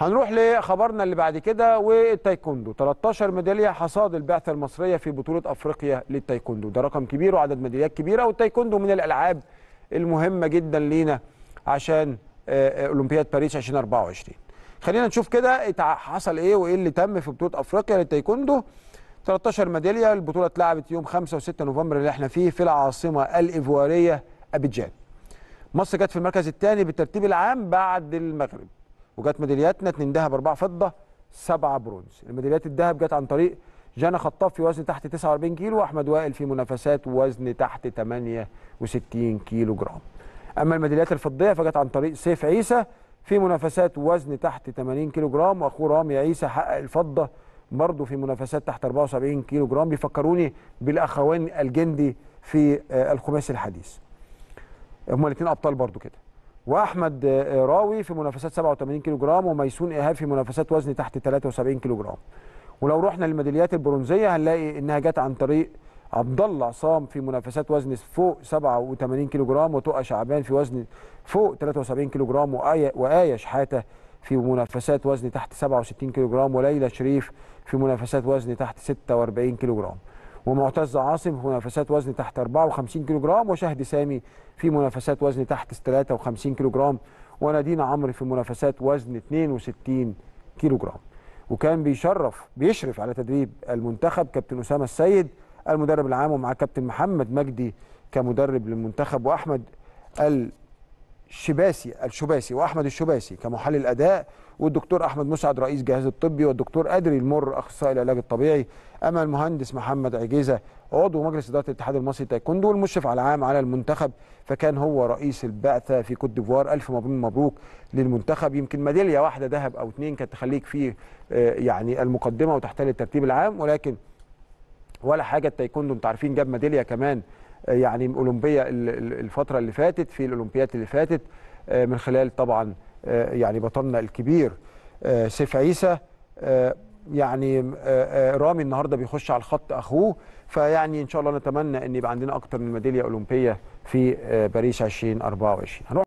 هنروح لخبرنا اللي بعد كده والتايكوندو 13 ميداليه حصاد البعثه المصريه في بطوله افريقيا للتايكوندو ده رقم كبير وعدد ميداليات كبيره والتايكوندو من الالعاب المهمه جدا لينا عشان آه، آه، اولمبياد باريس 2024 خلينا نشوف كده حصل ايه وايه اللي تم في بطوله افريقيا للتايكوندو 13 ميداليه البطوله اتلعبت يوم 5 و6 نوفمبر اللي احنا فيه في العاصمه الايفواريه ابيجان مصر كانت في المركز الثاني بالترتيب العام بعد المغرب وجت ميدالياتنا اتنين ذهب اربعه فضه سبعه برونز الميداليات الذهب جت عن طريق جانا خطاب في وزن تحت 49 كيلو واحمد وائل في منافسات وزن تحت 68 كيلو جرام اما الميداليات الفضيه فجت عن طريق سيف عيسى في منافسات وزن تحت 80 كيلو جرام واخوه رامي عيسى حقق الفضه برضه في منافسات تحت 74 كيلو جرام بيفكروني بالاخوان الجندي في آه، الخماسي الحديث هما الاثنين ابطال برضه كده واحمد آه، آه، راوي في منافسات 87 كيلو جرام وميسون ايهاب في منافسات وزن تحت 73 كيلو جرام ولو رحنا للميداليات البرونزيه هنلاقي انها جت عن طريق عبد الله عصام في منافسات وزن فوق 87 كيلو جرام وتقى شعبان في وزن فوق 73 كيلو جرام وآية, وآية شحاته في منافسات وزن تحت 67 كيلو جرام وليلى شريف في منافسات وزن تحت 46 كيلو جرام ومعتز عاصم في منافسات وزن تحت 54 كيلو جرام وشهد سامي في منافسات وزن تحت 53 كيلو جرام ونادين عمرو في منافسات وزن 62 كيلو جرام وكان بيشرف بيشرف على تدريب المنتخب كابتن أسامة السيد المدرب العام ومع كابتن محمد مجدي كمدرب للمنتخب وأحمد ال الشباسي الشباسي واحمد الشباسي كمحلل اداء والدكتور احمد مسعد رئيس جهاز الطبي والدكتور ادري المر اخصائي العلاج الطبيعي اما المهندس محمد عجيزه عضو مجلس اداره الاتحاد المصري للتايكوندو والمشرف على العام على المنتخب فكان هو رئيس البعثه في كوت ديفوار الف مبروك للمنتخب يمكن ميداليه واحده ذهب او اثنين كانت تخليك في آه، يعني المقدمه وتحتل الترتيب العام ولكن ولا حاجه التايكوندو انتوا عارفين جاب ميداليه كمان يعني اولمبيه الفتره اللي فاتت في الاولمبياد اللي فاتت آه، من خلال طبعا آه، يعني بطلنا الكبير آه، سيف عيسى يعني رامي النهارده بيخش على الخط اخوه فيعني ان شاء الله نتمنى ان يبقى عندنا اكتر من ميداليه اولمبيه في باريس 2024